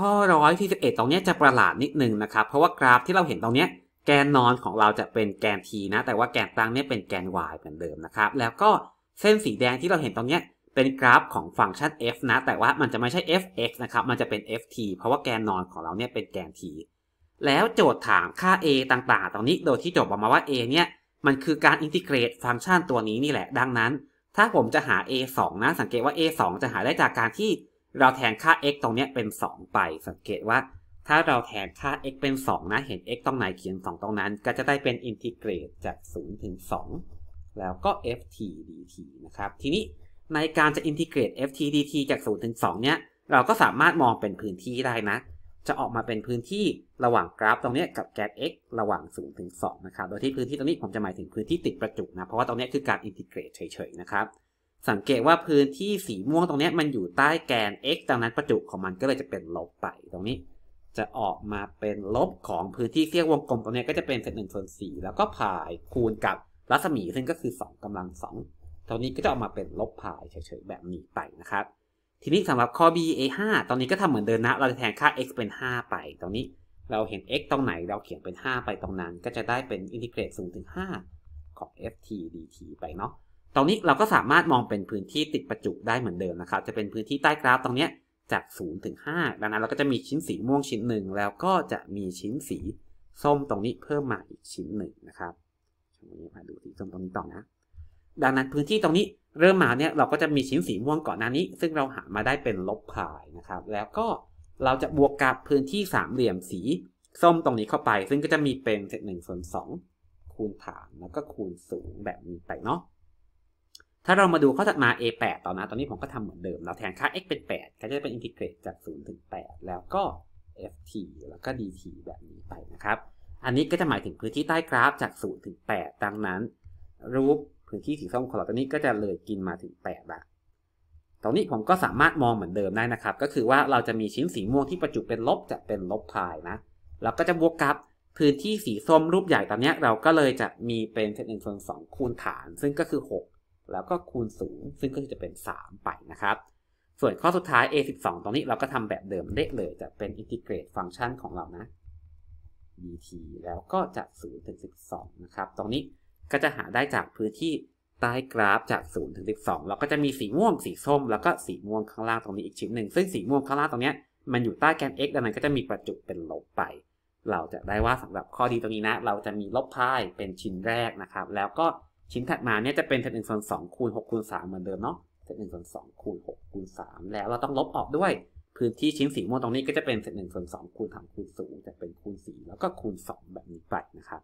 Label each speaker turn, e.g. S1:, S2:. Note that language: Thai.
S1: ข้อร้อยที่สิบเอ็ดตรงนี้จะประหลาดนิดนึงนะครับเพราะว่ากราฟที่เราเห็นตรงนี้แกนนอนของเราจะเป็นแกน t นะแต่ว่าแกนตั้งเนี่ยเป็นแกน y เหมือนเดิมนะครับแล้วก็เส้นสีแดงที่เราเห็นตรงนี้เป็นกราฟของฟังก์ชัน f นะแต่ว่ามันจะไม่ใช่ f(x) นะครับมันจะเป็น ft เพราะว่าแกนนอนของเราเนี่ยเป็นแกน t แล้วโจทย์ถามค่า a ต่าง ๆ ตรงนี้โดยที่จบออกมาว่า a เนี่ยมันคือการอินทิเกรตฟังก์ชันตัวนี้นี่แหละดังนั้น ถ้าผมจะหา a 2นะสังเกตว่า a 2จะหาได้จากการที่เราแทนค่า x ตรงนี้เป็น 2 ไปสังเกตว่า ถ้าเราแทนค่า x เป็น2นะเห็น x ตรงไหนเขียน2ตรงนั้น ก็จะได้เป็นอินทิเกรตจาก0ถึง2 แล้วก็ ft dt นะครับทีนี้ในการจะอินทิเกรต ft dt จาก0ถึง2เนี้ยเราก็สามารถมองเป็นพื้นที่ได้นะ จะออกมาเป็นพื้นที่ระหว่างกราฟตรงนี้กับแกน x ระหว่าง0ถึง2นะครับโดยที่พื้นที่ตรงนี้ผมจะหมายถึงพื้นที่ติดประจุนะเพราะว่าตรงนี้คือการอินทิเกรตเฉยๆนะครับสังเกตว่าพื้นที่สีม่วงตรงนี้มันอยู่ใต้แกน x ดังนั้นประจุของมันก็เลยจะเป็นลบไป ตรงนี้ จะออกมาเป็นลบของพื้นที่เสี้ยววงกลมตรงนี้ก็จะเป็นเศษหนึ่งส่วนสี่แล้วก็พายคูณกับรัศมีซึ่งก็คือ 2กำลัง2ตรงนี้ก็จะออกมาเป็นลบพายเฉยๆ แบบนี้ไปนะครับ ทีนี้สำหรับข้อ b a 5ตอนนี้ก็ทำเหมือนเดิมนะ เราจะแทนค่า x เป็น 5 ไป ตรงนี้เราเห็น x ตรงไหน เราเขียนเป็น 5 ไปตรงนั้น ก็จะได้เป็นอินทิเกรตสูงถึง 5 ของ ft dt ไปเนาะตรงนี้เราก็สามารถมองเป็นพื้นที่ติดประจุได้เหมือนเดิมนะครับ จะเป็นพื้นที่ใต้กราฟตรงนี้จาก0ถึง5ดังนั้นเราก็จะมีชิ้นสีม่วงชิ้นหนึ่งแล้วก็จะมีชิ้นสีส้มตรงนี้ เพิ่มมาอีกชิ้นหนึ่งนะครับช่วงนี้มาดูสีส้มตรงนี้ต่อนะ ดังนั้นพื้นที่ตรงนี้เริ่มมาเนี่ยเราก็จะมีชิ้นสีม่วงก่อนหน้านี้ ซึ่งเราหามาได้เป็นลบพายนะครับ แล้วก็เราจะบวกกับพื้นที่สามเหลี่ยมสีส้มตรงนี้เข้าไป ซึ่งก็จะมีเป็นเศษหนึ่งส่วนสองคูณฐานแล้วก็คูณสูงแบบนี้ไปเนาะถ้าเรามาดูข้อถัดมา a 8ต่อนะตอนนี้ผมก็ทำเหมือนเดิม เราแทนค่า x เป็น 8 ก็จะเป็นอินทิเกรตจาก0ถึง 8 แล้วก็ ft แล้วก็ dt แบบนี้ไปนะครับ อันนี้ก็จะหมายถึงพื้นที่ใต้กราฟจาก 0 ถึง8 ดังนั้นรูปพื้นที่สีส้มของเรา ตอนนี้ก็จะเลยกินมาถึง8ละตอนนี้ผมก็สามารถมองเหมือนเดิมได้นะครับ ก็คือว่าเราจะมีชิ้นสีม่วงที่ประจุเป็นลบ จะเป็นลบพายนะเราก็จะบวกกับพื้นที่สีส้มรูปใหญ่ตอนนี้เราก็เลยจะมีเป็นเศษหนึ่งส่วนสองคูณฐาน ซึ่งก็คือ 6แล้วก็คูณ0ซึ่งก็จะเป็น 3 ไปนะครับ ส่วนข้อสุดท้าย a 1 2ตรงนี้เราก็ทำแบบเดิมเละเลย จะเป็นอินทิเกรตฟังก์ชันของเรานะ dt แล้วก็จาก0ถึง 12 นะครับ ตรงนี้ก็จะหาได้จากพื้นที่ใต้กราฟจาก 0 ถึง 12 เราก็จะมีสีม่วงสีส้มแล้วก็สีม่วงข้างล่างตรงนี้อีกชิ้นหนึ่งซึ่งสีม่วงข้างล่างตรงนี้มันอยู่ใต้แกน x ดังนั้นก็จะมีประจุเป็นลบไป เราจะได้ว่าสำหรับข้อดีตรงนี้นะ เราจะมีลบพายเป็นชิ้นแรกนะครับ แล้วก็ชิ้นถัดมาเนี่ยจะเป็นเศษหนึ่งส่วนสองคูณหกคูณสามเหมือนเดิมเนาะเศษหนึ่งส่วนสองคูณหกคูณสามแล้วเราต้องลบออกด้วยพื้นที่ชิ้นสีม่วงตรงนี้ก็จะเป็นเศษหนึ่งส่วนสองคูณสามคูณศูนย์จะเป็นคูณสี่แล้วก็คูณสองแบบนี้ไปนะครับ